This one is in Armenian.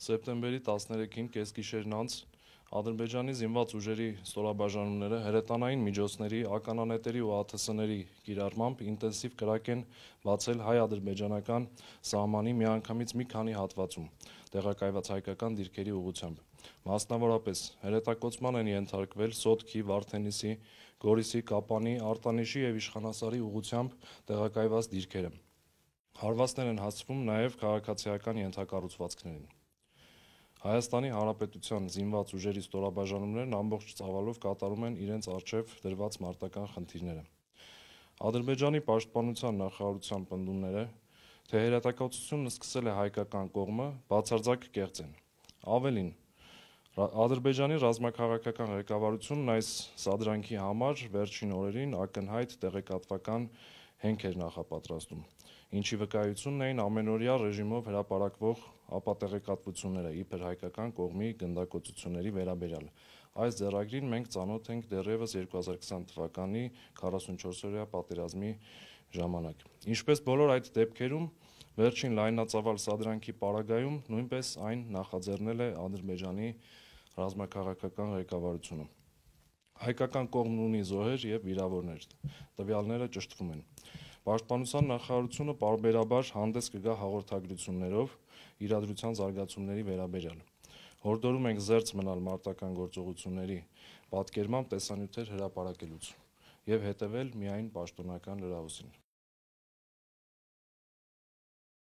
Սեպտեմբերի 13-ին կեսգիշերն անց Ադրբեջանի զինված ուժերի ստորաբաժանումները հրետանային միջոցների, ականանետերի ու ԱԹՍ-ների կիրառմամբ ինտենսիվ կրակ են բացել հայ-ադրբեջանական սահմանի միանգամից մի քանի հատվածում, տեղակայված հայկական դիրքերի ուղությամբ։ Մասնավորապես հրետակոծման են ենթարկվել Սոտքի, Վարդենիսի, Գորիսի, Կապանի, Արտանիշի եւ Իշխանասարի ուղությամբ տեղակայված դիրքերը։ Հարվածներ են հասցվում նաեւ քաղաքացիական ենթակառուցվածքներին։ Հայաստանի Հանրապետության զինված ուժերի ստորաբաժանումներն ամբողջ ծավալով կատարում են իրենց արչև դրված մարտական խնդիրները։ Ադրբեջանի պաշտպանության նախարարության պնդումները, թե հերատակացությունն սկսել է հայկական կողմը, բացարձակ կեղծ են։ Ավելին, Ադրբեջանի ռազմաքաղաքական ղեկավարությունն այս սադրանքի համար վերջին օրերին ակնհայտ տեղեկատվական հենքեր նախապատրաստում, ինչի վկայությունն էին ամենօրյա ռեժիմով հրապարակվող ապա տեղեկատվությունները իբր հայկական կողմի գնդակոծությունների վերաբերյալ։ Այս ձեռագրին մենք ծանոթ ենք դեռևս 2020 թվականի 44-օրյա պատերազմի ժամանակ։ Ինչպես բոլոր այդ դեպքերում, վերջին լայնածավալ սադրանքի պարագայում նույնպես այն նախաձեռնել է Ադրբեջանի ռազմաքաղաքական ղեկավարությունը։ Հայկական կողմն ունի զոհեր եւ վիրավորներ։ Տվյալները ճշտվում են։ Պաշտպանության նախարարությունը բարբերաբար հանդես կգա հաղորդագրություններով իրադրության զարգացումների վերաբերյալ։ Հորդորում ենք զերծ մնալ մարտական գործողությունների պատկերմամբ տեսանյութեր հրապարակելուց եւ հետեւել միայն պաշտոնական լրահոսին։